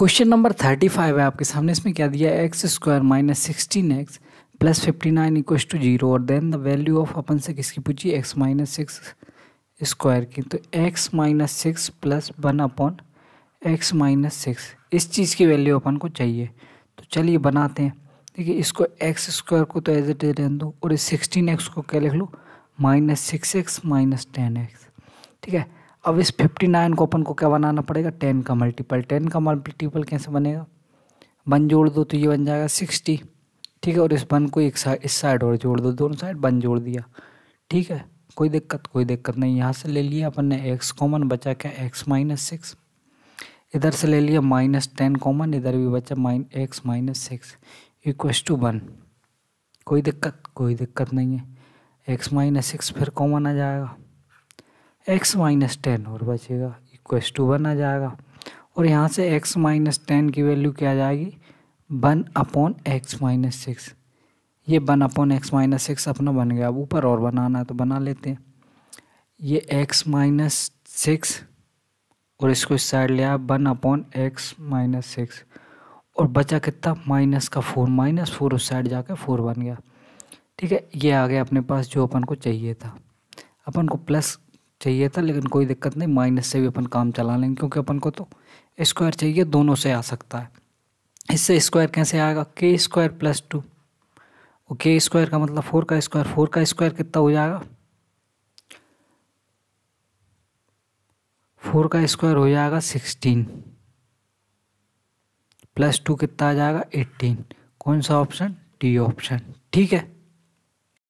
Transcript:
question number thirty five है आपके सामने इसमें क्या दिया है x square minus sixteen x plus fifty nine equal to zero और देन द वैल्यू ऑफ अपन से किसकी पूछी एक्स माइनस सिक्स स्क्वायर की तो x minus six plus one upon x minus six इस चीज़ की वैल्यू अपन को चाहिए तो चलिए बनाते हैं देखिए इसको एक्स स्क्वायर को तो एज एट इज रहने दो और इस सिक्सटीन एक्स को क्या लिख लो minus six x minus ten x ठीक है अब इस फिफ्टी नाइन को अपन को क्या बनाना पड़ेगा टेन का मल्टीपल टेन का मल्टीपल कैसे बनेगा वन जोड़ दो तो ये बन जाएगा सिक्सटी ठीक है और इस वन को एक साइड इस साइड और जोड़ दो दोनों साइड वन जोड़ दिया ठीक है कोई दिक्कत कोई दिक्कत नहीं यहाँ से ले लिया अपन ने एक्स कॉमन बचा क्या एक्स माइनस सिक्स इधर से ले लिया माइनस टेन कॉमन इधर भी बचा minus x minus six equals to one कोई दिक्कत कोई दिक्कत नहीं है एक्स माइनस सिक्स फिर कॉमन आ जाएगा एक्स माइनस टेन और बचेगा इक्व टू वन आ जाएगा और यहाँ से एक्स माइनस टेन की वैल्यू क्या आ जाएगी one upon x minus six ये one upon x minus six अपना बन गया अब ऊपर और बनाना है तो बना लेते हैं ये एक्स माइनस सिक्स और इसको इस साइड ले आया one upon x minus six और बचा कितना माइनस का फोर माइनस फोर उस साइड जाके फोर बन गया ठीक है ये आ गया अपने पास जो अपन को चाहिए था अपन को प्लस चाहिए था लेकिन कोई दिक्कत नहीं माइनस से भी अपन काम चला लेंगे क्योंकि अपन को तो स्क्वायर चाहिए दोनों से आ सकता है इससे स्क्वायर कैसे आएगा के स्क्वायर प्लस टू और के स्क्वायर का मतलब फोर का स्क्वायर फोर का स्क्वायर कितना हो जाएगा फोर का स्क्वायर हो जाएगा सिक्सटीन प्लस टू कितना आ जाएगा एट्टीन कौन सा ऑप्शन डी ऑप्शन ठीक है